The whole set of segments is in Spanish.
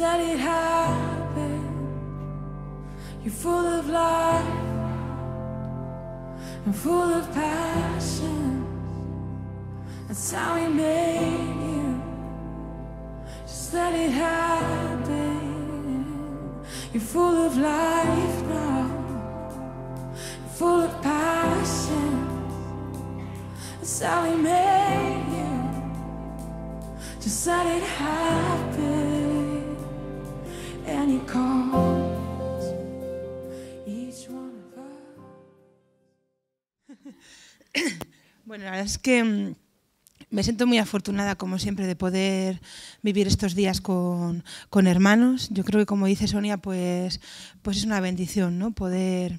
let it happen. You're full of life and full of passion. That's how we made you. Just let it happen. You're full of life now, You're full of passion. That's how we made you. Just let it happen. Bueno, la verdad es que mm, me siento muy afortunada, como siempre, de poder vivir estos días con, hermanos. Yo creo que, como dice Sonia, pues, pues es una bendición, ¿no? Poder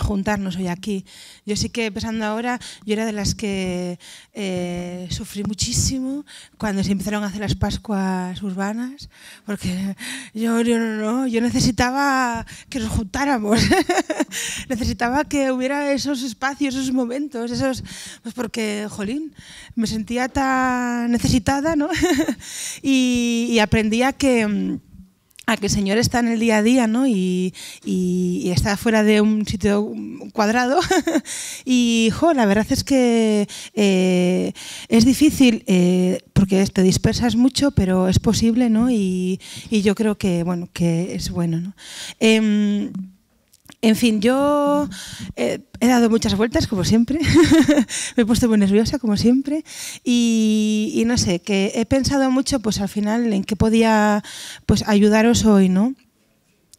juntarnos hoy aquí. Yo sí que, pensando ahora, yo era de las que eh, sufrí muchísimo cuando se empezaron a hacer las Pascuas urbanas, porque yo, no, yo necesitaba que nos juntáramos, necesitaba que hubiera esos espacios, esos momentos, esos, pues porque, jolín, me sentía tan necesitada, y aprendía que mm, a que el Señor está en el día a día, ¿no? Y, está fuera de un sitio cuadrado. y, la verdad es que eh, es difícil eh, porque te dispersas mucho, pero es posible, ¿no? Y, yo creo que, bueno, que es bueno, ¿no? Em, en fin, yo eh, he dado muchas vueltas, como siempre. Me he puesto muy nerviosa, como siempre. Y, no sé, que he pensado mucho, pues al final, en qué podía pues, ayudaros hoy, ¿no?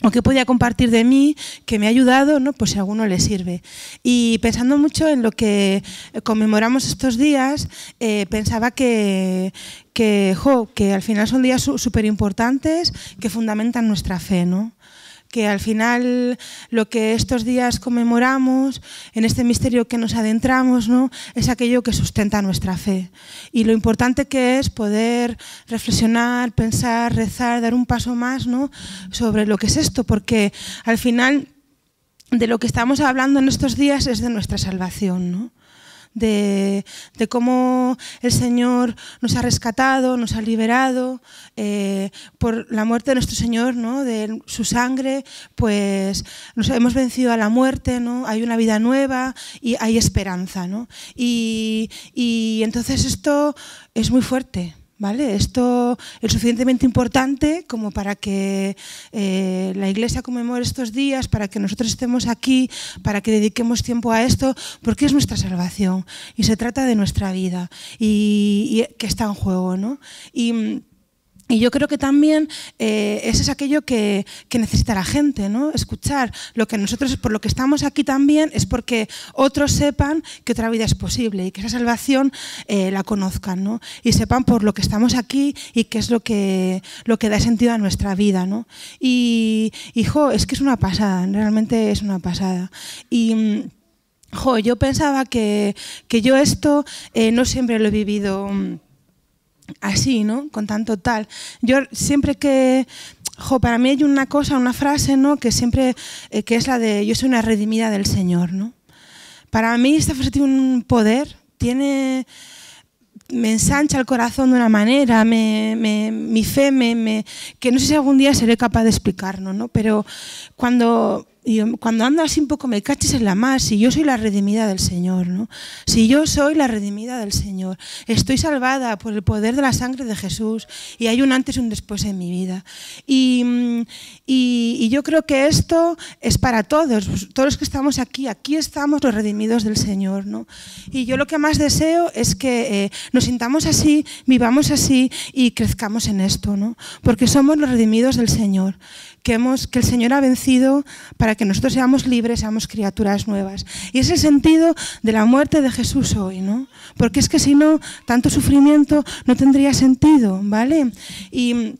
o qué podía compartir de mí que me ha ayudado, ¿no? pues si a alguno le sirve. Y pensando mucho en lo que conmemoramos estos días, eh, pensaba que, que, jo, que al final son días súper importantes que fundamentan nuestra fe. ¿no? que al final lo que estos días conmemoramos, en este misterio que nos adentramos, ¿no? es aquello que sustenta nuestra fe. Y lo importante que es poder reflexionar, pensar, rezar, dar un paso más sobre lo que es esto, porque al final de lo que estamos hablando en estos días es de nuestra salvación. ¿no? de, cómo el Señor nos ha rescatado, nos ha liberado eh, por la muerte de nuestro Señor, ¿no? de su sangre, pues nos hemos vencido a la muerte, ¿no? hay una vida nueva y hay esperanza. Y, y entonces esto es muy fuerte. Esto es suficientemente importante como para que eh, la Iglesia conmemore estos días, para que nosotros estemos aquí, para que dediquemos tiempo a esto, porque es nuestra salvación y se trata de nuestra vida y, que está en juego. ¿no? Mm, y yo creo que también eh, eso es aquello que, que, necesita la gente, ¿no? Escuchar lo que nosotros, por lo que estamos aquí también, es porque otros sepan que otra vida es posible y que esa salvación eh, la conozcan, ¿no? Y sepan por lo que estamos aquí y qué es lo que, lo que da sentido a nuestra vida, ¿no? Y, hijo, es que es una pasada, realmente es una pasada. Y. Mm, jo, yo pensaba que, yo esto eh, no siempre lo he vivido mm, así, ¿no? Con tanto tal. Yo siempre que... Jo, para mí hay una cosa, una frase, ¿no? Que siempre, eh, que es la de yo soy una redimida del Señor, ¿no? Para mí esta frase tiene un poder, tiene me ensancha el corazón de una manera, me, mi fe, me, que no sé si algún día seré capaz de explicarlo, ¿no? Pero cuando y cuando ando así un poco me caches en la más, si yo soy la redimida del Señor, ¿no? Si yo soy la redimida del Señor, estoy salvada por el poder de la sangre de Jesús y hay un antes y un después en mi vida. Y, mm, yo creo que esto es para todos, todos los que estamos aquí, aquí estamos los redimidos del Señor, ¿no? Y yo lo que más deseo es que eh, nos sintamos así, vivamos así y crezcamos en esto, ¿no? Porque somos los redimidos del Señor que, hemos, que el Señor ha vencido para que nosotros seamos libres, seamos criaturas nuevas. Y ese sentido de la muerte de Jesús hoy, ¿no? Porque es que si no, tanto sufrimiento no tendría sentido, ¿vale? Y.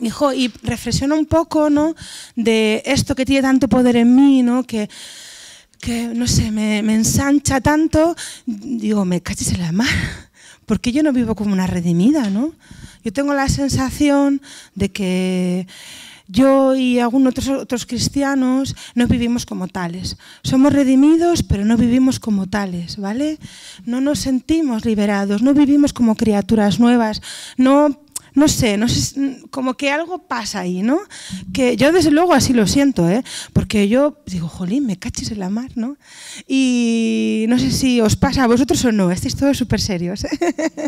Hijo, y reflexiona un poco, ¿no? De esto que tiene tanto poder en mí, ¿no? Que, no sé, me, ensancha tanto. Digo, me cachis en la mar. Porque yo no vivo como una redimida, ¿no? Yo tengo la sensación de que yo y algunos otros, otros cristianos no vivimos como tales. Somos redimidos, pero no vivimos como tales, ¿vale? No nos sentimos liberados, no vivimos como criaturas nuevas, no no sé, no sé, mm, como que algo pasa ahí, ¿no? Que yo desde luego así lo siento, ¿eh? Porque yo digo, jolín, me cachis en la mar, ¿no? Y no sé si os pasa a vosotros o no, estáis todos súper serios. ¿eh?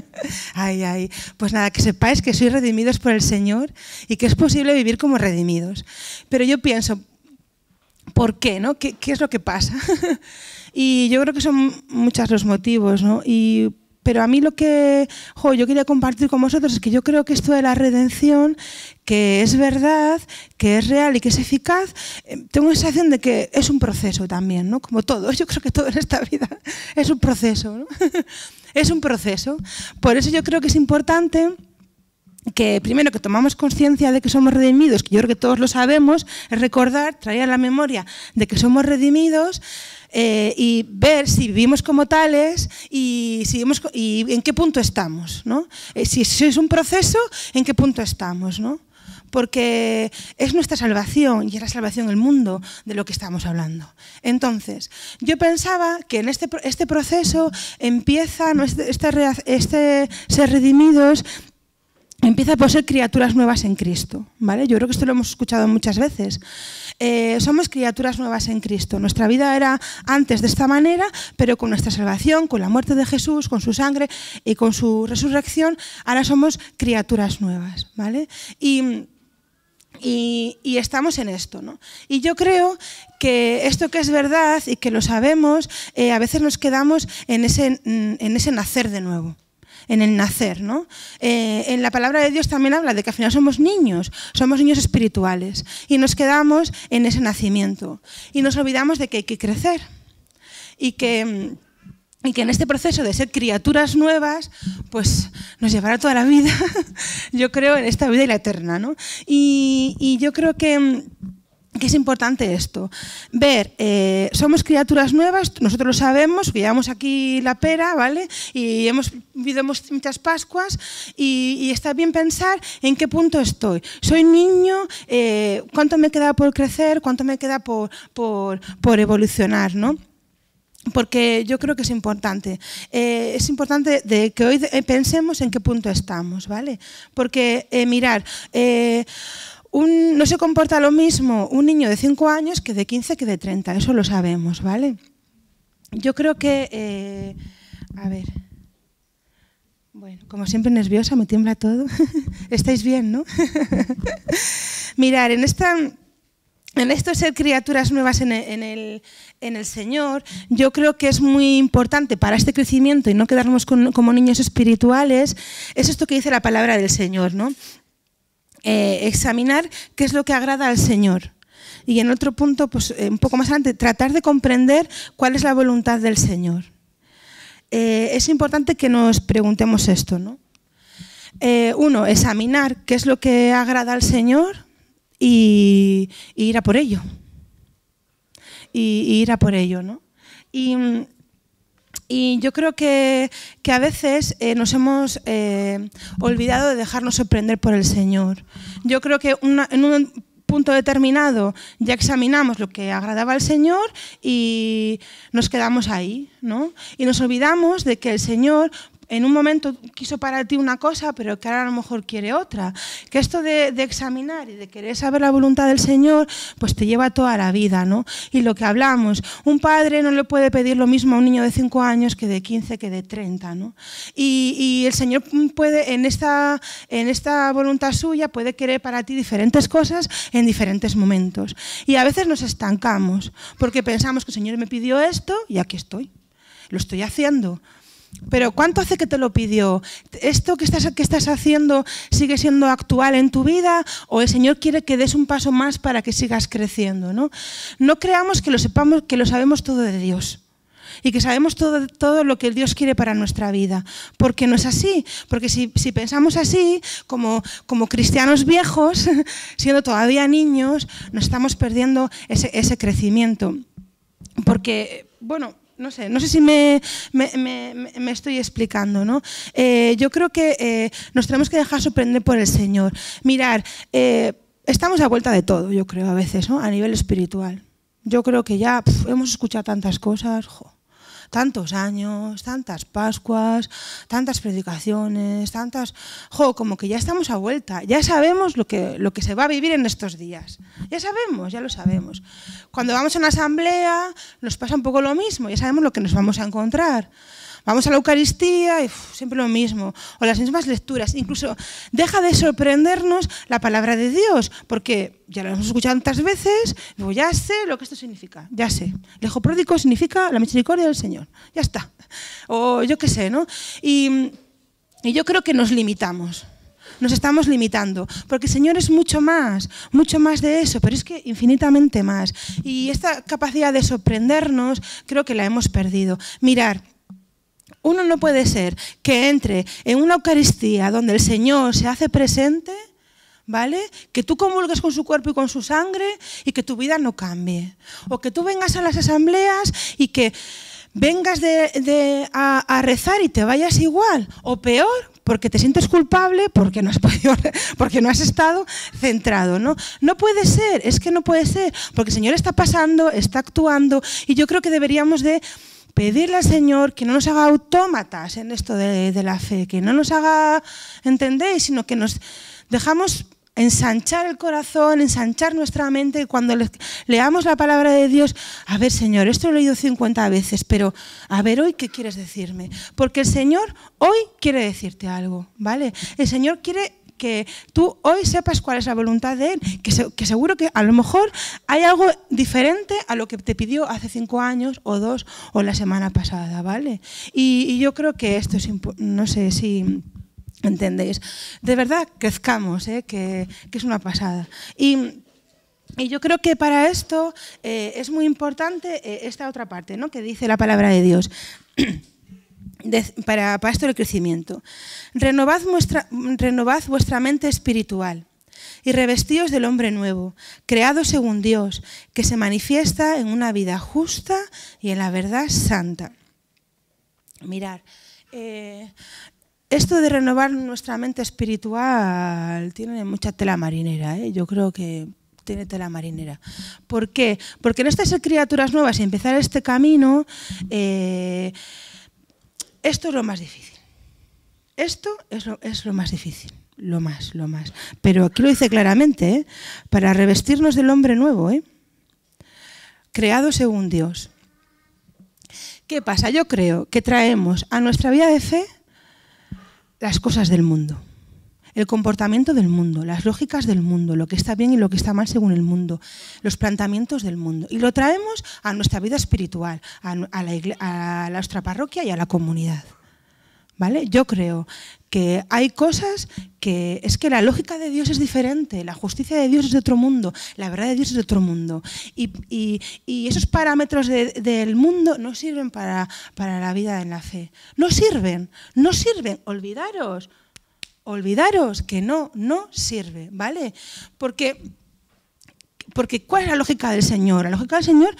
ay, ay. Pues nada, que sepáis que sois redimidos por el Señor y que es posible vivir como redimidos. Pero yo pienso, ¿por qué, no? ¿Qué, es lo que pasa? y yo creo que son muchos los motivos, ¿no? pero a mí lo que yo quería compartir con vosotros es que yo creo que esto de la redención, que es verdad, que es real y que es eficaz, eh, tengo la sensación de que es un proceso también, ¿no? Como todo, yo creo que todo en esta vida es un proceso, ¿no? es un proceso. Por eso yo creo que es importante que primero que tomamos conciencia de que somos redimidos, que yo creo que todos lo sabemos, es recordar, traer a la memoria de que somos redimidos eh, y ver si vivimos como tales y, si y en qué punto estamos. ¿no? Eh, si, si es un proceso, en qué punto estamos. ¿no? porque es nuestra salvación y es la salvación del mundo de lo que estamos hablando. Entonces, yo pensaba que en este, este proceso empieza este, este, este, ser redimidos empieza por ser criaturas nuevas en Cristo. ¿vale? Yo creo que esto lo hemos escuchado muchas veces. Eh, somos criaturas nuevas en Cristo. Nuestra vida era antes de esta manera, pero con nuestra salvación, con la muerte de Jesús, con su sangre y con su resurrección, ahora somos criaturas nuevas. ¿vale? Y, estamos en esto. ¿no? Y yo creo que esto que es verdad y que lo sabemos, eh, a veces nos quedamos en ese, en ese nacer de nuevo en el nacer. ¿no? Eh, en la palabra de Dios también habla de que al final somos niños, somos niños espirituales y nos quedamos en ese nacimiento y nos olvidamos de que hay que crecer y que mm, y que en este proceso de ser criaturas nuevas, pues nos llevará toda la vida, yo creo, en esta vida y la eterna. ¿no? Y, y yo creo que mm, que es importante esto. Ver, eh, somos criaturas nuevas, nosotros lo sabemos, que aquí la pera, ¿vale? Y hemos vivido muchas Pascuas y, está bien pensar en qué punto estoy. Soy niño, eh, ¿cuánto me queda por crecer? ¿Cuánto me queda por, por, evolucionar, no? porque yo creo que es importante. Eh, es importante que hoy pensemos en qué punto estamos, ¿vale? Porque, mirar, no se comporta lo mismo un niño de 5 años que de 15 que de 30, eso lo sabemos, ¿vale? Yo creo que, eh, a ver, bueno, como siempre nerviosa, me tiembla todo. Estáis bien, ¿no? Mirar, en En esto de ser criaturas nuevas en el, Señor, yo creo que es muy importante para este crecimiento y no quedarnos como niños espirituales, es esto que dice la palabra del Señor, ¿no? Eh, examinar qué es lo que agrada al Señor. Y en otro punto, pues, eh, un poco más adelante, tratar de comprender cuál es la voluntad del Señor. Eh, es importante que nos preguntemos esto, ¿no? uno, examinar qué es lo que agrada al Señor y, ir a por ello. Y, ir a por ello, ¿no? Y mm, y yo creo que, a veces eh, nos hemos eh, olvidado de dejarnos sorprender por el Señor. Yo creo que en un punto determinado ya examinamos lo que agradaba al Señor y nos quedamos ahí, ¿no? Y nos olvidamos de que el Señor en un momento quiso para ti una cosa, pero que ahora a lo mejor quiere otra. Que esto de, examinar y de querer saber la voluntad del Señor, pues te lleva toda la vida, ¿no? Y lo que hablamos, un padre no le puede pedir lo mismo a un niño de 5 años que de 15, que de 30, ¿no? Y, el Señor puede, en esta, en esta voluntad suya, puede querer para ti diferentes cosas en diferentes momentos. Y a veces nos estancamos, porque pensamos que el Señor me pidió esto y aquí estoy. Lo estoy haciendo pero ¿cuánto hace que te lo pidió? ¿Esto que estás, que estás haciendo sigue siendo actual en tu vida o el Señor quiere que des un paso más para que sigas creciendo? No, no creamos que lo, sepamos, que lo sabemos todo de Dios y que sabemos todo, todo lo que Dios quiere para nuestra vida. Porque no es así. Porque si, pensamos así, como, como cristianos viejos, siendo todavía niños, nos estamos perdiendo ese, ese crecimiento. Porque, bueno, no sé, no sé si me, estoy explicando, ¿no? Eh, yo creo que eh, nos tenemos que dejar sorprender por el Señor. Mirar, eh, estamos a vuelta de todo, yo creo, a veces, ¿no? A nivel espiritual. Yo creo que ya hemos escuchado tantas cosas, tantos años, tantas Pascuas, tantas predicaciones, tantas... como que ya estamos a vuelta, ya sabemos lo que, lo que se va a vivir en estos días. Ya sabemos, ya lo sabemos. Cuando vamos a una asamblea nos pasa un poco lo mismo, ya sabemos lo que nos vamos a encontrar. Vamos a la Eucaristía y siempre lo mismo, o las mismas lecturas. Incluso deja de sorprendernos la palabra de Dios, porque ya la hemos escuchado tantas veces, ya sé lo que esto significa, ya sé. El hijo pródigo significa la misericordia del Señor, ya está. O yo qué sé, ¿no? Y, y yo creo que nos limitamos nos estamos limitando, porque el Señor es mucho más, mucho más de eso, pero es que infinitamente más. Y esta capacidad de sorprendernos creo que la hemos perdido. Mirar, uno no puede ser que entre en una Eucaristía donde el Señor se hace presente, ¿vale? Que tú comulgues con su cuerpo y con su sangre y que tu vida no cambie. O que tú vengas a las asambleas y que vengas a, rezar y te vayas igual, o peor, porque te sientes culpable porque no has porque no has estado centrado, ¿no? No puede ser, es que no puede ser, porque el Señor está pasando, está actuando y yo creo que deberíamos de pedirle al Señor que no nos haga autómatas en esto de, la fe, que no nos haga, entender, Sino que nos dejamos ensanchar el corazón, ensanchar nuestra mente, cuando leamos la palabra de Dios, a ver Señor, esto lo he leído 50 veces, pero a ver hoy qué quieres decirme, porque el Señor hoy quiere decirte algo, ¿vale? El Señor quiere que tú hoy sepas cuál es la voluntad de Él, que, seguro que a lo mejor hay algo diferente a lo que te pidió hace cinco años o dos o la semana pasada, ¿vale? Y, yo creo que esto es, no sé si... ¿Entendéis? De verdad, crezcamos, ¿eh? que, es una pasada. Y yo creo que para esto eh, es muy importante eh, esta otra parte, ¿no? que dice la palabra de Dios. para, para, esto del crecimiento. Renovad, renovad vuestra mente espiritual y revestíos del hombre nuevo, creado según Dios, que se manifiesta en una vida justa y en la verdad santa. Mirar, eh, esto de renovar nuestra mente espiritual tiene mucha tela marinera, ¿eh? yo creo que tiene tela marinera. ¿Por qué? Porque en estas criaturas nuevas y empezar este camino... Eh, esto es lo más difícil. Esto es lo, más difícil. Lo más, lo más. Pero aquí lo dice claramente, ¿eh? para revestirnos del hombre nuevo, ¿eh? creado según Dios. ¿Qué pasa? Yo creo que traemos a nuestra vida de fe las cosas del mundo el comportamiento del mundo, las lógicas del mundo, lo que está bien y lo que está mal según el mundo, los planteamientos del mundo. Y lo traemos a nuestra vida espiritual, a, la nuestra parroquia y a la comunidad. ¿Vale? Yo creo que hay cosas que es que la lógica de Dios es diferente, la justicia de Dios es de otro mundo, la verdad de Dios es de otro mundo. Y, esos parámetros del mundo no sirven para, para la vida en la fe. No sirven, no sirven, olvidaros olvidaros que no, no sirve, ¿vale? Porque, porque ¿cuál es la lógica del Señor? La lógica del Señor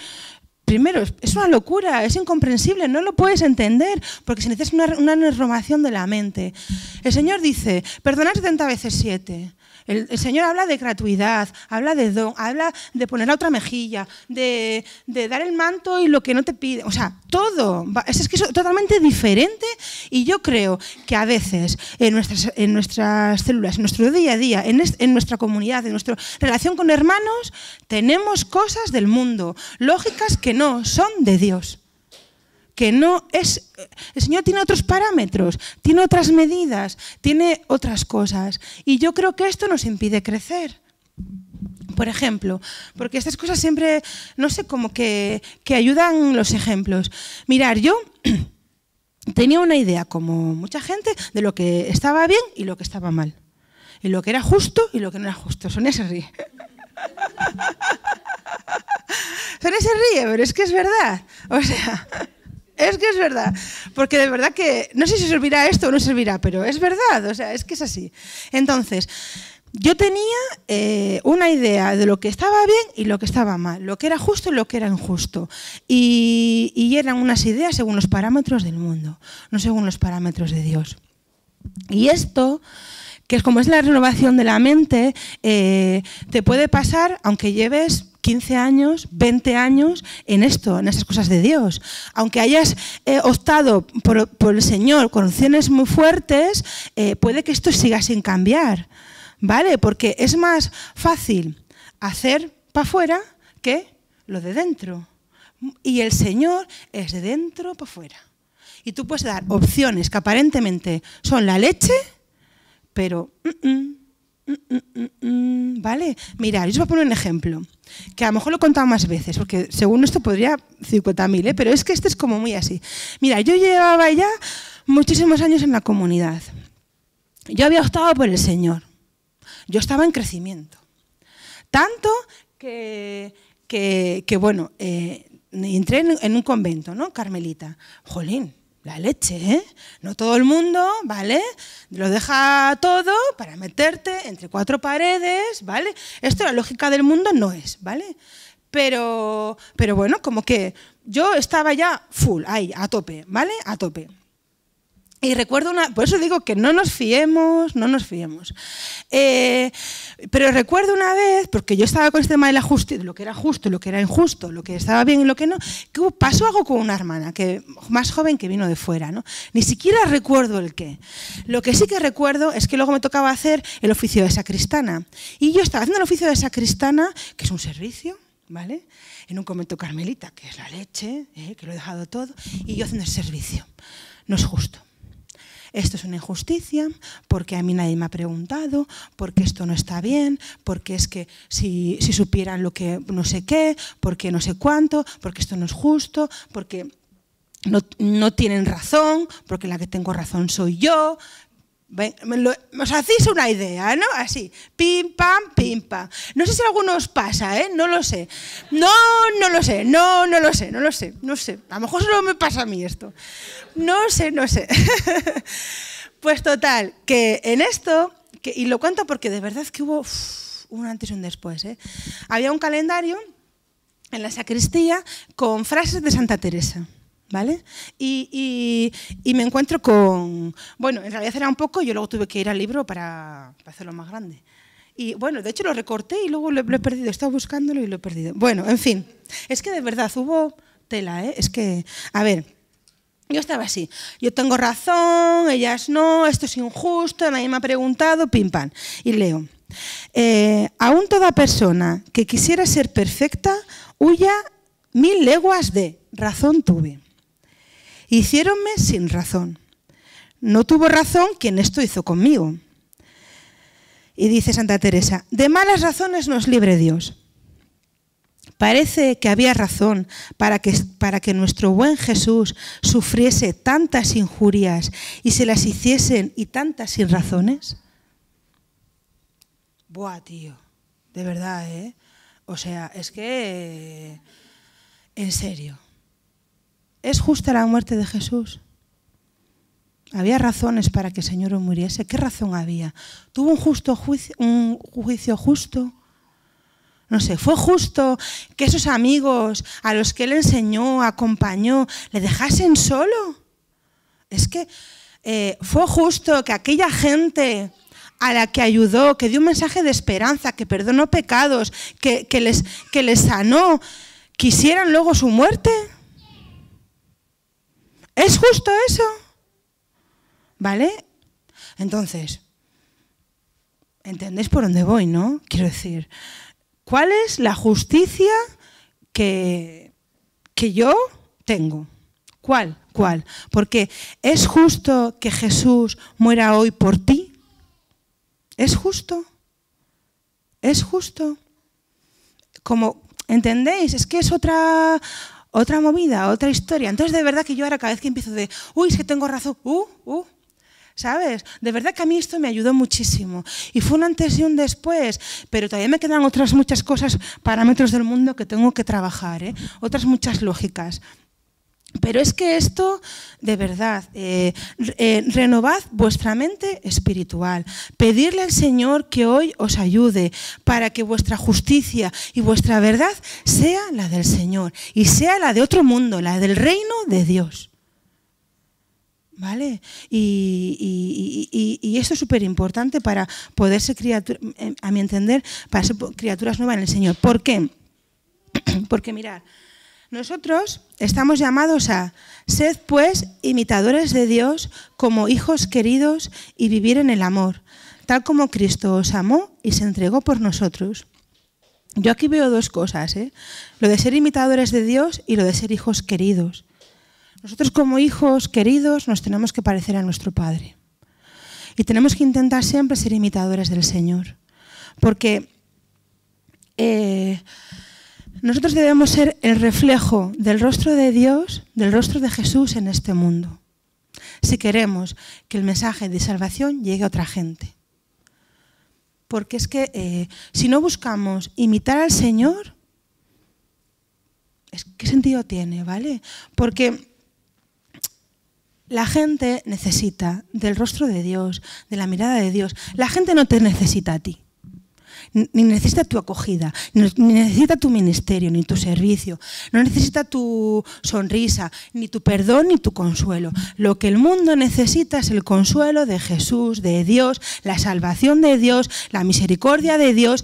primero, es una locura, es incomprensible, no lo puedes entender, porque se necesita una, una de la mente. El Señor dice, perdonad 70 veces 7. El, Señor habla de gratuidad, habla de don, habla de poner la otra mejilla, de, dar el manto y lo que no te pide. O sea, todo. Es, que es totalmente diferente y yo creo que a veces en nuestras, células, en nuestro día a día, en nuestra comunidad, en nuestra relación con hermanos, tenemos cosas del mundo, lógicas que no son de Dios que no es... El Señor tiene otros parámetros, tiene otras medidas, tiene otras cosas. Y yo creo que esto nos impide crecer. Por ejemplo, porque estas cosas siempre, no sé, como que, que ayudan los ejemplos. Mirar, yo tenía una idea, como mucha gente, de lo que estaba bien y lo que estaba mal. Y lo que era justo y lo que no era justo. Son se ríe. son se ríe, pero es que es verdad. O sea, es que es verdad. Porque de verdad que no sé si servirá esto o no servirá, pero es verdad, o sea, es que es así. Entonces, yo tenía eh, una idea de lo que estaba bien y lo que estaba mal, lo que era justo y lo que era injusto. y eran unas ideas según los parámetros del mundo, no según los parámetros de Dios. Y esto que es como es la renovación de la mente, eh, te puede pasar, aunque lleves 15 años, 20 años en esto, en esas cosas de Dios. Aunque hayas eh, optado por, el Señor con opciones muy fuertes, eh, puede que esto siga sin cambiar, ¿vale? Porque es más fácil hacer para afuera que lo de dentro. Y el Señor es de dentro para afuera. Y tú puedes dar opciones que aparentemente son la leche pero... Mm, mm, mm, ¿Vale? mira, yo os voy a poner un ejemplo, que a lo mejor lo he contado más veces, porque según esto podría 50.000, ¿eh? pero es que este es como muy así. Mira, yo llevaba ya muchísimos años en la comunidad. Yo había optado por el Señor. Yo estaba en crecimiento. Tanto que, que, bueno, eh, entré en, un convento, ¿no? Carmelita. Jolín, la leche, ¿eh? No todo el mundo, ¿vale? Lo deja todo para meterte entre cuatro paredes, ¿vale? Esto la lógica del mundo no es, ¿vale? Pero, pero bueno, como que yo estaba ya full, ahí, a tope, ¿vale? A tope. Y recuerdo una, por eso digo que no nos fiemos, no nos fiemos. Eh, pero recuerdo una vez, porque yo estaba con este tema de la justicia, lo que era justo, lo que era injusto, lo que estaba bien y lo que no, que pasó algo con una hermana que, más joven que vino de fuera. ¿no? Ni siquiera recuerdo el qué. Lo que sí que recuerdo es que luego me tocaba hacer el oficio de sacristana. Y yo estaba haciendo el oficio de sacristana, que es un servicio, ¿vale? En un convento carmelita, que es la leche, ¿eh? que lo he dejado todo, y yo haciendo el servicio. No es justo esto es una injusticia, porque a mí nadie me ha preguntado, porque esto no está bien, porque es que si, supieran lo que no sé qué, porque no sé cuánto, porque esto no es justo, porque no, no tienen razón, porque la que tengo razón soy yo, os hacéis una idea, ¿no? Así, pim, pam, pim, pam. No sé si alguno os pasa, ¿eh? No lo sé. No, no lo sé, no, no lo sé, no lo sé, no sé. A lo mejor solo me pasa a mí esto. No sé, no sé. pues total, que en esto, y lo cuento porque de verdad que hubo un antes y un después, ¿eh? Había un calendario en la sacristía con frases de Santa Teresa. ¿vale? Y, me encuentro con... Bueno, en realidad era un poco, yo luego tuve que ir al libro para, hacerlo más grande. Y bueno, de hecho lo recorté y luego lo, he perdido, estaba buscándolo y lo he perdido. Bueno, en fin, es que de verdad hubo tela, ¿eh? Es que, a ver, yo estaba así, yo tengo razón, ellas no, esto es injusto, nadie me ha preguntado, pim pam. Y leo, eh, aún toda persona que quisiera ser perfecta, huya mil leguas de razón tuve. Hiciéronme sin razón. No tuvo razón quien esto hizo conmigo. Y dice Santa Teresa, de malas razones nos libre Dios. Parece que había razón para que, para que, nuestro buen Jesús sufriese tantas injurias y se las hiciesen y tantas razones. Buah, tío, de verdad, ¿eh? O sea, es que... en serio. ¿Es justa la muerte de Jesús? Había razones para que el Señor muriese. ¿Qué razón había? ¿Tuvo un, justo juicio, un juicio justo? No sé, ¿fue justo que esos amigos a los que él enseñó, acompañó, le dejasen solo? Es que eh, fue justo que aquella gente a la que ayudó, que dio un mensaje de esperanza, que perdonó pecados, que, les, que les sanó, quisieran luego su muerte. ¿Es justo eso? ¿Vale? Entonces, ¿entendéis por dónde voy, no? Quiero decir, ¿cuál es la justicia que, que yo tengo? ¿Cuál? ¿Cuál? Porque ¿es justo que Jesús muera hoy por ti? ¿Es justo? ¿Es justo? Como, ¿entendéis? Es que es otra otra movida, otra historia. Entonces, de verdad que yo ahora cada vez que empiezo de, uy, es que tengo razón, uh, uh, ¿sabes? De verdad que a mí esto me ayudó muchísimo. Y fue un antes y un después, pero todavía me quedan otras muchas cosas, parámetros del mundo que tengo que trabajar, ¿eh? otras muchas lógicas. Pero es que esto, de verdad, eh, eh, renovad vuestra mente espiritual. Pedirle al Señor que hoy os ayude para que vuestra justicia y vuestra verdad sea la del Señor y sea la de otro mundo, la del reino de Dios. ¿Vale? Y, esto es súper importante para poder ser eh, a mi entender, para ser criaturas nuevas en el Señor. ¿Por qué? Porque mirad, nosotros estamos llamados a ser, pues imitadores de Dios como hijos queridos y vivir en el amor, tal como Cristo os amó y se entregó por nosotros. Yo aquí veo dos cosas, ¿eh? lo de ser imitadores de Dios y lo de ser hijos queridos. Nosotros como hijos queridos nos tenemos que parecer a nuestro Padre y tenemos que intentar siempre ser imitadores del Señor, porque eh, nosotros debemos ser el reflejo del rostro de Dios, del rostro de Jesús en este mundo, si queremos que el mensaje de salvación llegue a otra gente. Porque es que eh, si no buscamos imitar al Señor, ¿qué sentido tiene? ¿Vale? Porque la gente necesita del rostro de Dios, de la mirada de Dios. La gente no te necesita a ti ni necesita tu acogida, ni necesita tu ministerio, ni tu servicio, no necesita tu sonrisa, ni tu perdón, ni tu consuelo. Lo que el mundo necesita es el consuelo de Jesús, de Dios, la salvación de Dios, la misericordia de Dios,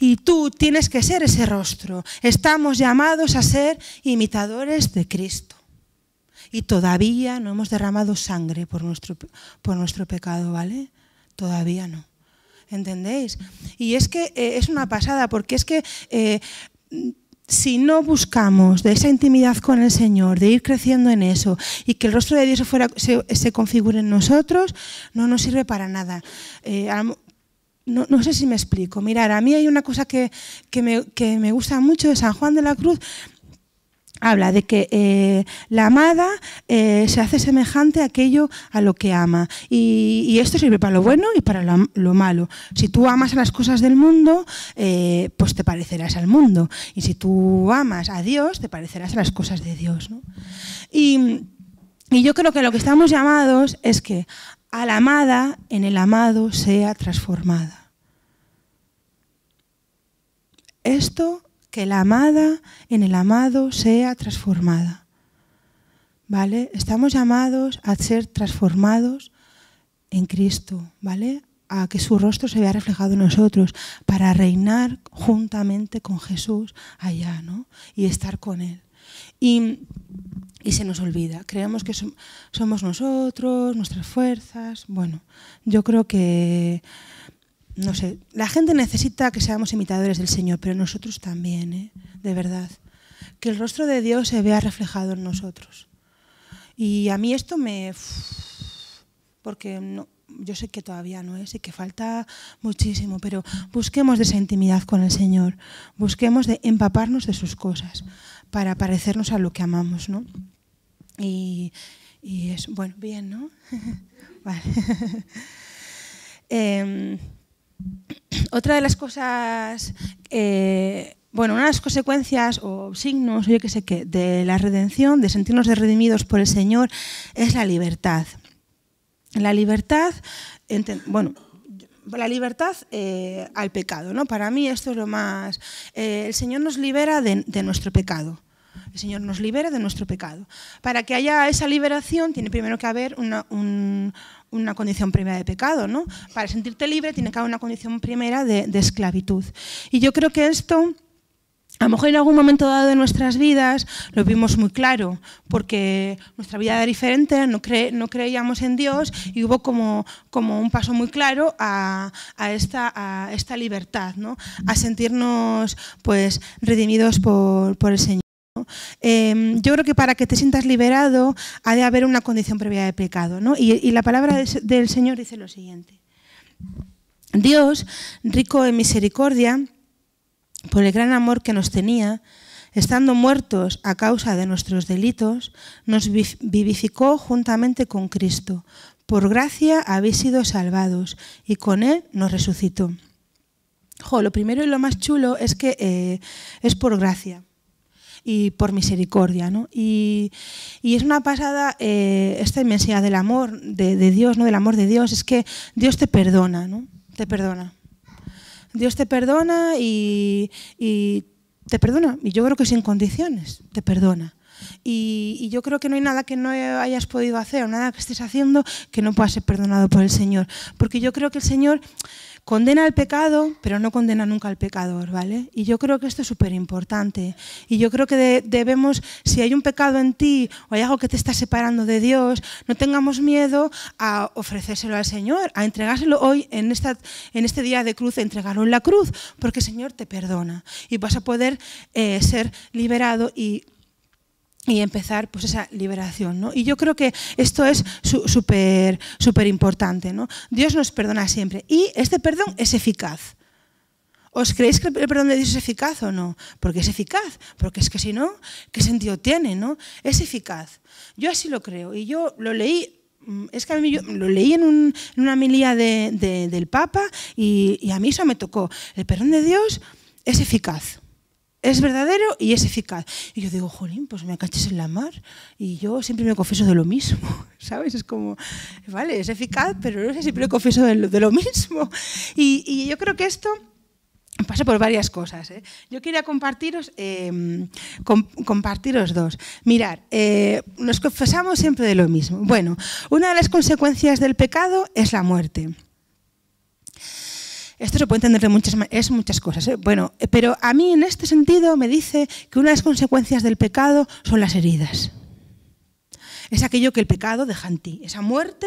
y tú tienes que ser ese rostro. Estamos llamados a ser imitadores de Cristo y todavía no hemos derramado sangre por nuestro, por nuestro pecado, ¿vale? Todavía no. ¿entendéis? Y es que eh, es una pasada, porque es que eh, si no buscamos de esa intimidad con el Señor, de ir creciendo en eso y que el rostro de Dios fuera, se, configure en nosotros, no nos sirve para nada. Eh, no, sé si me explico. Mirar, a mí hay una cosa que, me, que me gusta mucho de San Juan de la Cruz, habla de que eh, la amada eh, se hace semejante a aquello a lo que ama. Y, esto sirve para lo bueno y para lo, malo. Si tú amas a las cosas del mundo, eh, pues te parecerás al mundo. Y si tú amas a Dios, te parecerás a las cosas de Dios. Y, y yo creo que lo que estamos llamados es que a la amada, en el amado, sea transformada. Esto que la amada en el amado sea transformada. ¿Vale? Estamos llamados a ser transformados en Cristo, ¿vale? A que su rostro se vea reflejado en nosotros para reinar juntamente con Jesús allá, ¿no? Y estar con él. Y, se nos olvida. Creemos que somos nosotros, nuestras fuerzas. Bueno, yo creo que no sé, la gente necesita que seamos imitadores del Señor, pero nosotros también, ¿eh? de verdad. Que el rostro de Dios se vea reflejado en nosotros. Y a mí esto me... porque yo sé que todavía no es y que falta muchísimo, pero busquemos de esa intimidad con el Señor, busquemos de empaparnos de sus cosas para parecernos a lo que amamos, ¿no? Y, y es, bueno, bien, ¿no? vale. Em, otra de las cosas, eh, bueno, una de las consecuencias o signos, yo qué sé qué, de la redención, de sentirnos redimidos por el Señor, es la libertad. La libertad, bueno, la libertad eh, al pecado, ¿no? Para mí esto es lo más... Eh, el Señor nos libera de, nuestro pecado. El Señor nos libera de nuestro pecado. Para que haya esa liberación tiene primero que haber un, una condición primera de pecado, ¿no? Para sentirte libre tiene que haber una condición primera de, esclavitud. Y yo creo que esto... A lo mejor en algún momento dado de nuestras vidas lo vimos muy claro, porque nuestra vida era diferente, no, no creíamos en Dios y hubo como, como un paso muy claro a, esta, esta, libertad, ¿no? a sentirnos pues, redimidos por el Señor. Em, yo creo que para que te sientas liberado ha de haber una condición previa de pecado. ¿no? Y, la palabra del, Señor dice lo siguiente. Dios, rico en misericordia, por el gran amor que nos tenía, estando muertos a causa de nuestros delitos, nos vivificó juntamente con Cristo. Por gracia habéis sido salvados y con Él nos resucitó. lo primero y lo más chulo es que eh, es por gracia y por misericordia. ¿no? Y, y, es una pasada eh, esta inmensidad del amor de, de, Dios, ¿no? del amor de Dios, es que Dios te perdona, ¿no? te perdona. Dios te perdona y, y te perdona, y yo creo que sin condiciones, te perdona. Y, y, yo creo que no hay nada que no hayas podido hacer, nada que estés haciendo que no pueda ser perdonado por el Señor. Porque yo creo que el Señor condena el pecado, pero no condena nunca al pecador, ¿vale? Y yo creo que esto es súper importante. Y yo creo que debemos, si hay un pecado en ti o hay algo que te está separando de Dios, no tengamos miedo a ofrecérselo al Señor, a entregárselo hoy en, este día de cruz, entregarlo en la cruz, porque el Señor te perdona y vas a poder eh, ser liberado y y empezar pues esa liberación. ¿no? Y yo creo que esto es súper súper importante. ¿no? Dios nos perdona siempre y este perdón es eficaz. ¿Os creéis que el perdón de Dios es eficaz o no? Porque es eficaz, porque es que si no, ¿qué sentido tiene? ¿no? Es eficaz. Yo así lo creo y yo lo leí mm, es que lo leí en, una milía del Papa y, a mí eso me tocó. El perdón de Dios es eficaz es verdadero y es eficaz. Y yo digo, jolín, pues me caches en la mar. Y yo siempre me confieso de lo mismo, ¿sabes? Es como, vale, es eficaz, pero no sé, siempre me confieso de lo, mismo. Y, yo creo que esto pasa por varias cosas. ¿eh? Yo quería compartiros, em, dos. Mirar, eh, nos confesamos siempre de lo mismo. Bueno, una de las consecuencias del pecado es la muerte. Esto se puede entender de muchas, es muchas cosas. ¿eh? Bueno, eh, pero a mí en este sentido me dice que una de las consecuencias del pecado son las heridas. Es aquello que el pecado deja en ti, esa muerte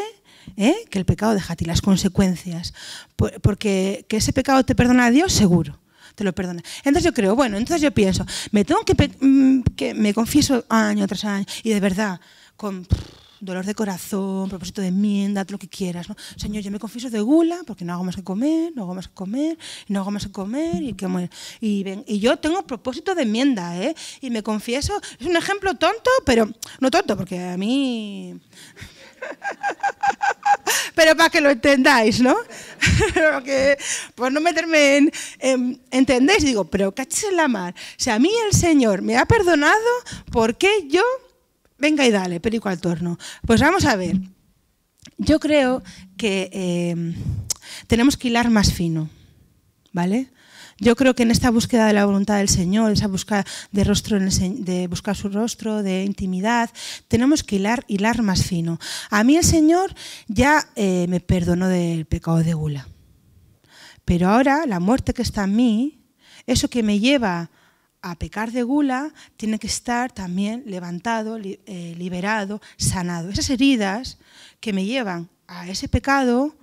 ¿eh? que el pecado deja en ti, las consecuencias. Porque que ese pecado te perdona a Dios, seguro te lo perdona. Entonces yo creo, bueno, entonces yo pienso, me tengo que, mm, que me confieso año tras año y de verdad, con, dolor de corazón, propósito de enmienda, lo que quieras. ¿no? Señor, yo me confieso de gula porque no hago más que comer, no hago más que comer, no hago más que comer y que y, ven, y yo tengo propósito de enmienda, ¿eh? Y me confieso, es un ejemplo tonto, pero no tonto, porque a mí... pero para que lo entendáis, ¿no? Porque, por no meterme en, ¿Entendéis? Digo, pero caches en la mar. Si a mí el Señor me ha perdonado, ¿por qué yo venga y dale, perico al torno. Pues vamos a ver. Yo creo que eh, tenemos que hilar más fino, ¿vale? Yo creo que en esta búsqueda de la voluntad del Señor, esa búsqueda de, rostro de buscar su rostro, de intimidad, tenemos que hilar, hilar más fino. A mí el Señor ya eh, me perdonó del pecado de gula. Pero ahora la muerte que está en mí, eso que me lleva a pecar de gula tiene que estar también levantado, eh, liberado, sanado. Esas heridas que me llevan a ese pecado,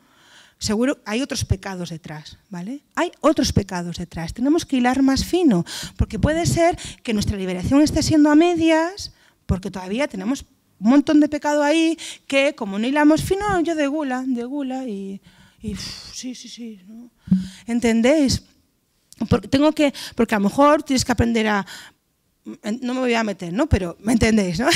seguro hay otros pecados detrás, ¿vale? Hay otros pecados detrás. Tenemos que hilar más fino, porque puede ser que nuestra liberación esté siendo a medias, porque todavía tenemos un montón de pecado ahí que como no hilamos fino, yo de gula, de gula y, sí, sí, sí. ¿no? ¿Entendéis? Porque tengo que, porque a lo mejor tienes que aprender a mm, no me voy a meter, ¿no? Pero me entendéis, ¿no?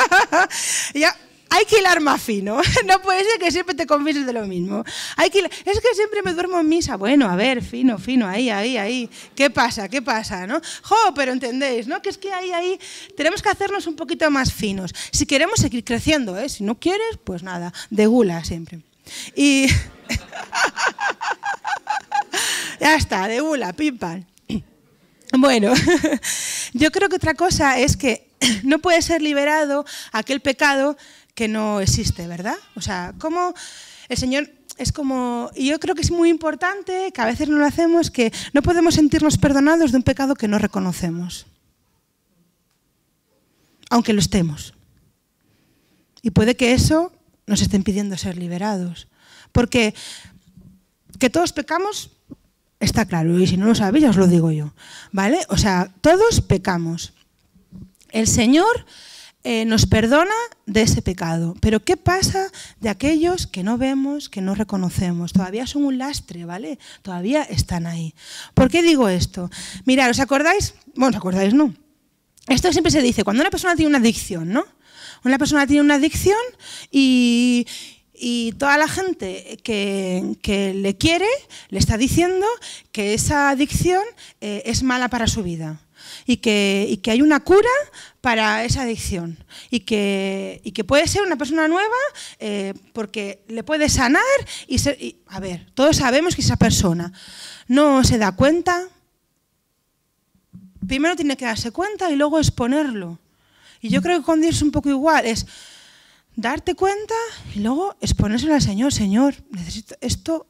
ya, hay que hilar más fino. No puede ser que siempre te confieses de lo mismo. Hay que, es que siempre me duermo en misa. Bueno, a ver, fino, fino, ahí, ahí, ahí. ¿Qué pasa? ¿Qué pasa? ¿No? Jo, pero entendéis, ¿no? Que es que ahí, ahí tenemos que hacernos un poquito más finos. Si queremos seguir creciendo, ¿eh? Si no quieres, pues nada, de gula siempre. Y. ya está, de bula, pim Bueno, yo creo que otra cosa es que no puede ser liberado aquel pecado que no existe, ¿verdad? O sea, como el Señor es como, y yo creo que es muy importante, que a veces no lo hacemos, que no podemos sentirnos perdonados de un pecado que no reconocemos, aunque lo estemos. Y puede que eso nos esté impidiendo ser liberados, porque que todos pecamos está claro, y si no lo sabéis, os lo digo yo. ¿Vale? O sea, todos pecamos. El Señor eh, nos perdona de ese pecado. Pero ¿qué pasa de aquellos que no vemos, que no reconocemos? Todavía son un lastre, ¿vale? Todavía están ahí. ¿Por qué digo esto? Mirad, ¿os acordáis? Bueno, ¿os acordáis? No. Esto siempre se dice, cuando una persona tiene una adicción, ¿no? Una persona tiene una adicción y, y toda la gente que, le quiere le está diciendo que esa adicción eh, es mala para su vida y que, hay una cura para esa adicción y que, puede ser una persona nueva eh, porque le puede sanar y, a ver, todos sabemos que esa persona no se da cuenta, primero tiene que darse cuenta y luego exponerlo. Y yo creo que con Dios es un poco igual, es darte cuenta y luego exponérselo al Señor, Señor, necesito esto,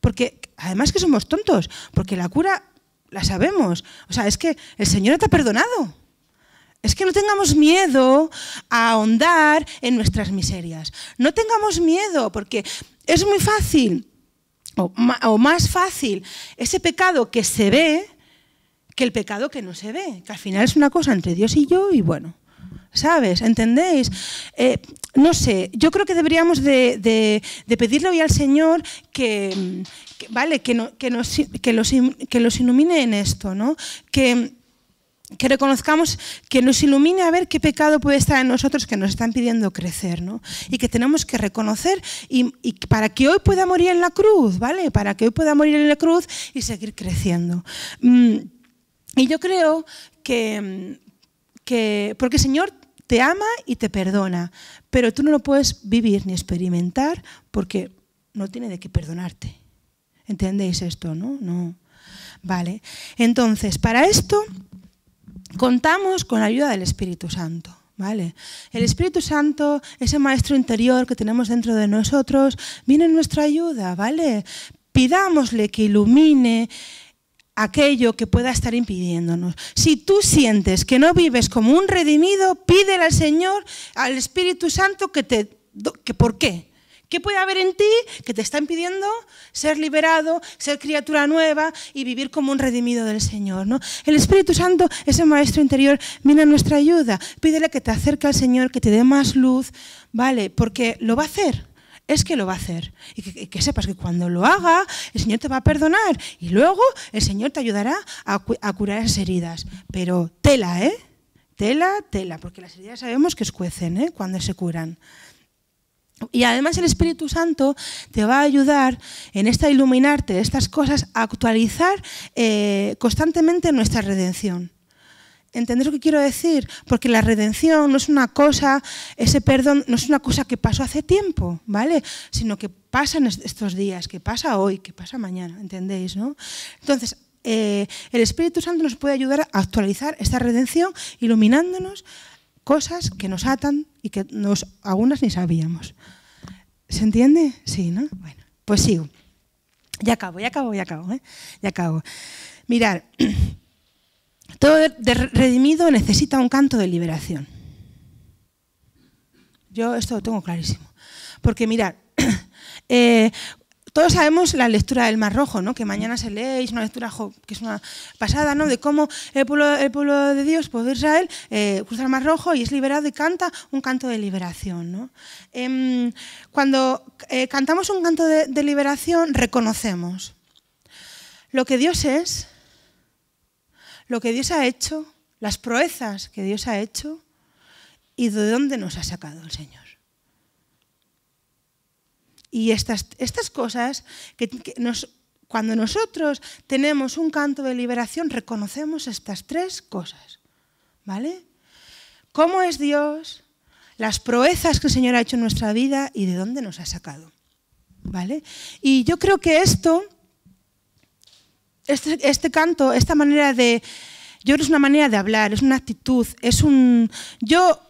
porque además que somos tontos, porque la cura la sabemos, o sea, es que el Señor te ha perdonado. Es que no tengamos miedo a ahondar en nuestras miserias. No tengamos miedo, porque es muy fácil, o más fácil, ese pecado que se ve que el pecado que no se ve, que al final es una cosa entre Dios y yo y bueno. ¿sabes? ¿Entendéis? Eh, no sé, yo creo que deberíamos de, pedirle hoy al Señor que, vale, que, que, nos, los, que ilumine en esto, ¿no? Que, que reconozcamos, que nos ilumine a ver qué pecado puede estar en nosotros que nos están pidiendo crecer, ¿no? Y que tenemos que reconocer y, para que hoy pueda morir en la cruz, ¿vale? Para que hoy pueda morir en la cruz y seguir creciendo. Mm, y yo creo que, que porque Señor te ama y te perdona, pero tú no lo puedes vivir ni experimentar porque no tiene de qué perdonarte. ¿Entendéis esto, no? No. Vale. Entonces, para esto contamos con la ayuda del Espíritu Santo. ¿Vale? El Espíritu Santo, ese maestro interior que tenemos dentro de nosotros, viene en nuestra ayuda, ¿vale? Pidámosle que ilumine, aquello que pueda estar impidiéndonos. Si tú sientes que no vives como un redimido, pídele al Señor, al Espíritu Santo, que te... Que, ¿Por qué? ¿Qué puede haber en ti que te está impidiendo ser liberado, ser criatura nueva y vivir como un redimido del Señor? ¿no? El Espíritu Santo es el maestro interior, viene a nuestra ayuda. Pídele que te acerque al Señor, que te dé más luz, ¿vale? Porque lo va a hacer es que lo va a hacer. Y que, sepas que cuando lo haga, el Señor te va a perdonar y luego el Señor te ayudará a, curar esas heridas. Pero tela, ¿eh? Tela, tela, porque las heridas sabemos que escuecen ¿eh? cuando se curan. Y además el Espíritu Santo te va a ayudar en esta iluminarte de estas cosas a actualizar eh, constantemente nuestra redención. ¿Entendéis lo que quiero decir? Porque la redención no es una cosa, ese perdón no es una cosa que pasó hace tiempo, ¿vale? Sino que pasa en estos días, que pasa hoy, que pasa mañana, ¿entendéis? No? Entonces, eh, el Espíritu Santo nos puede ayudar a actualizar esta redención, iluminándonos cosas que nos atan y que nos, algunas ni sabíamos. ¿Se entiende? Sí, ¿no? Bueno, pues sigo. Ya acabo, ya acabo, ya acabo, ¿eh? Ya acabo. Mirar. Todo redimido necesita un canto de liberación. Yo esto lo tengo clarísimo. Porque mirad, eh, todos sabemos la lectura del Mar Rojo, ¿no? que mañana se lee, es una lectura que es una pasada, ¿no? de cómo el pueblo, de Dios, pueblo de Israel, eh, cruza el Mar Rojo y es liberado y canta un canto de liberación. Em, cuando eh, cantamos un canto de liberación, reconocemos lo que Dios es, lo que Dios ha hecho, las proezas que Dios ha hecho y de dónde nos ha sacado el Señor. Y estas, estas cosas que, nos, cuando nosotros tenemos un canto de liberación, reconocemos estas tres cosas. ¿Vale? ¿Cómo es Dios? Las proezas que el Señor ha hecho en nuestra vida y de dónde nos ha sacado. ¿Vale? Y yo creo que esto este, este, canto, esta manera de... Yo no es una manera de hablar, es una actitud, es un... Yo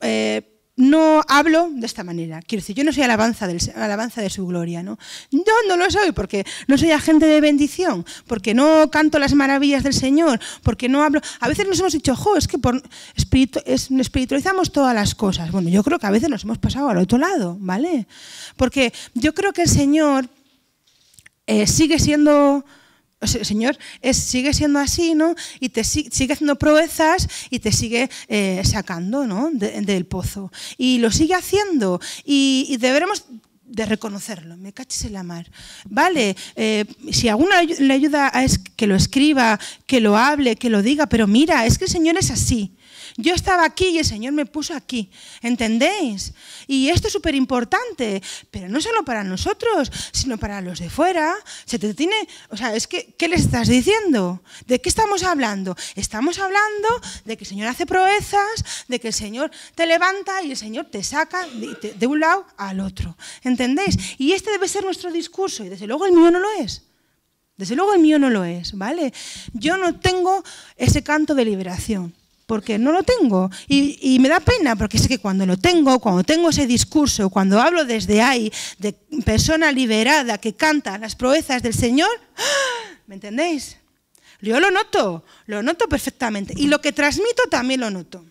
eh, no hablo de esta manera. Quiero decir, yo no soy alabanza, del, alabanza de su gloria, ¿no? Yo no lo soy porque no soy agente de bendición, porque no canto las maravillas del Señor, porque no hablo... A veces nos hemos dicho, jo, es que por espiritualizamos todas las cosas. Bueno, yo creo que a veces nos hemos pasado al otro lado, ¿vale? Porque yo creo que el Señor eh, sigue siendo o Señor, es, sigue siendo así, ¿no? Y te sigue haciendo proezas y te sigue eh, sacando, ¿no? del pozo. Y lo sigue haciendo y, deberemos de reconocerlo, me caches en la mar. Vale, eh, si alguna le ayuda a es, que lo escriba, que lo hable, que lo diga, pero mira, es que el Señor es así. Yo estaba aquí y el Señor me puso aquí. ¿Entendéis? Y esto es súper importante, pero no solo para nosotros, sino para los de fuera. Se te tiene, o sea, es que, ¿qué le estás diciendo? ¿De qué estamos hablando? Estamos hablando de que el Señor hace proezas, de que el Señor te levanta y el Señor te saca de, de un lado al otro. ¿Entendéis? Y este debe ser nuestro discurso y desde luego el mío no lo es. Desde luego el mío no lo es, ¿vale? Yo no tengo ese canto de liberación porque no lo tengo. Y, me da pena, porque sé que cuando lo tengo, cuando tengo ese discurso, cuando hablo desde ahí, de persona liberada que canta las proezas del Señor, ¡ah! ¿me entendéis? Yo lo noto, lo noto perfectamente. Y lo que transmito también lo noto.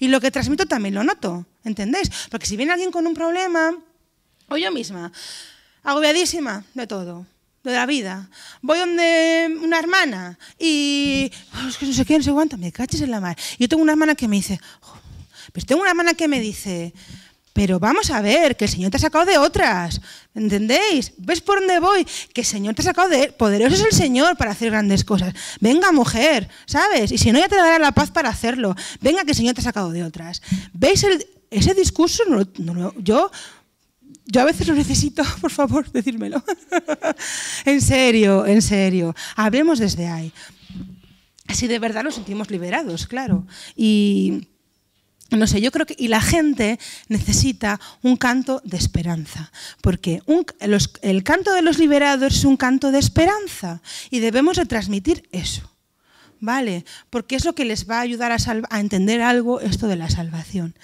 Y lo que transmito también lo noto, ¿entendéis? Porque si viene alguien con un problema, o yo misma, agobiadísima de todo, de la vida. Voy donde una hermana y oh, es que no sé qué, no sé me caches en la mar. Yo tengo una hermana que me dice, oh, pero tengo una hermana que me dice, pero vamos a ver, que el Señor te ha sacado de otras, ¿entendéis? ¿Ves por dónde voy? Que el Señor te ha sacado de... Poderoso es el Señor para hacer grandes cosas. Venga, mujer, ¿sabes? Y si no, ya te dará la paz para hacerlo. Venga, que el Señor te ha sacado de otras. ¿Veis ese discurso? no, yo yo a veces lo necesito, por favor, decírmelo. en serio, en serio. Hablemos desde ahí. Así de verdad nos sentimos liberados, claro. Y no sé, yo creo que y la gente necesita un canto de esperanza, porque el canto de los liberados es un canto de esperanza y debemos de transmitir eso. ¿Vale? Porque es lo que les va a ayudar a, a entender algo esto de la salvación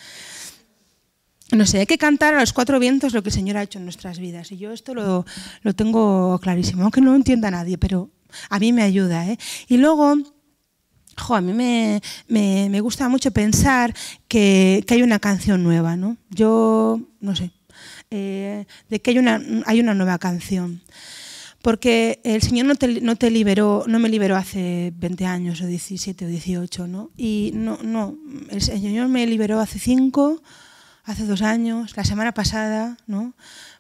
no sé, hay que cantar a los cuatro vientos lo que el Señor ha hecho en nuestras vidas. Y yo esto lo, tengo clarísimo, aunque no lo entienda nadie, pero a mí me ayuda. ¿eh? Y luego, jo, a mí me, gusta mucho pensar que, hay una canción nueva, ¿no? Yo, no sé, eh, de que hay una, hay una nueva canción. Porque el Señor no te, liberó, no me liberó hace 20 años, o 17 o 18, ¿no? Y no, no, el Señor me liberó hace 5 hace dos años, la semana pasada, ¿no?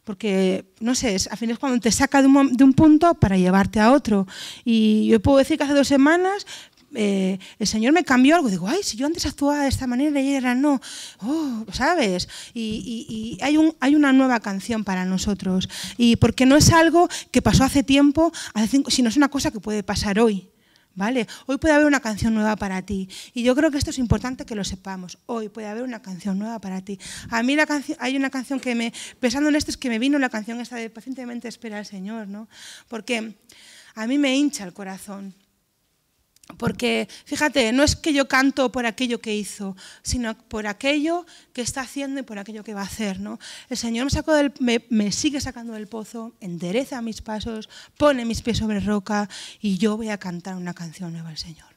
Porque, no sé, es, al es cuando te saca de un, punto para llevarte a otro. Y yo puedo decir que hace dos semanas eh, el Señor me cambió algo. Digo, ay, si yo antes actuaba de esta manera y era no. Oh, ¿sabes? Y, hay, una nueva canción para nosotros. Y porque no es algo que pasó hace tiempo, sino es una cosa que puede pasar hoy. Hoy puede haber una canción nueva para ti. Y yo creo que esto es importante que lo sepamos. Hoy puede haber una canción nueva para ti. A mí hay una canción que me, pensando en esto, es que me vino la canción esta de Pacientemente espera al Señor, ¿no? Porque a mí me hincha el corazón porque, fíjate, no es que yo canto por aquello que hizo, sino por aquello que está haciendo y por aquello que va a hacer. ¿no? El Señor me, me, sigue sacando del pozo, endereza mis pasos, pone mis pies sobre roca y yo voy a cantar una canción nueva al Señor.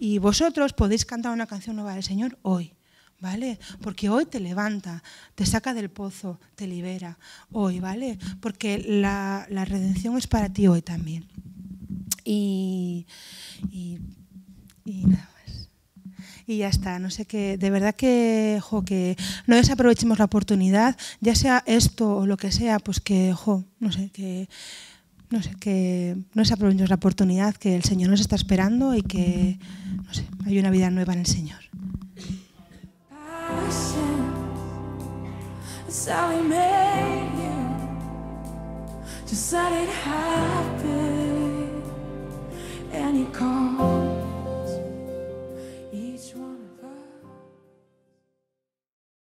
Y vosotros podéis cantar una canción nueva al Señor hoy. ¿Vale? Porque hoy te levanta, te saca del pozo, te libera. Hoy, ¿vale? Porque la redención es para ti hoy también. Y, nada más. Y ya está, no sé qué, de verdad que, que no desaprovechemos la oportunidad, ya sea esto o lo que sea, pues que, jo, no sé, que no sé, que no desaprovechemos la oportunidad que el Señor nos está esperando y que, no sé, hay una vida nueva en el Señor. and he called.